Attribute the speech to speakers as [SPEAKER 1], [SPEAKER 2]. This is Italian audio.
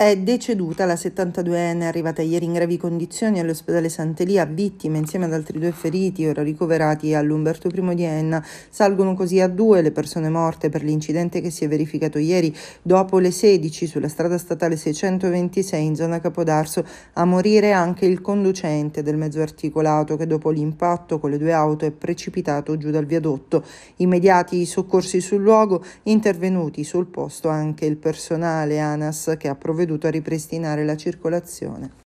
[SPEAKER 1] È deceduta la 72enne arrivata ieri in gravi condizioni all'ospedale Sant'Elia, vittima insieme ad altri due feriti ora ricoverati all'Umberto I di Enna. Salgono così a due le persone morte per l'incidente che si è verificato ieri dopo le 16 sulla strada statale 626 in zona Capodarso, a morire anche il conducente del mezzo articolato che dopo l'impatto con le due auto è precipitato giù dal viadotto. Immediati i soccorsi sul luogo, intervenuti sul posto anche il personale ANAS che ha provveduto provveduto a ripristinare la circolazione.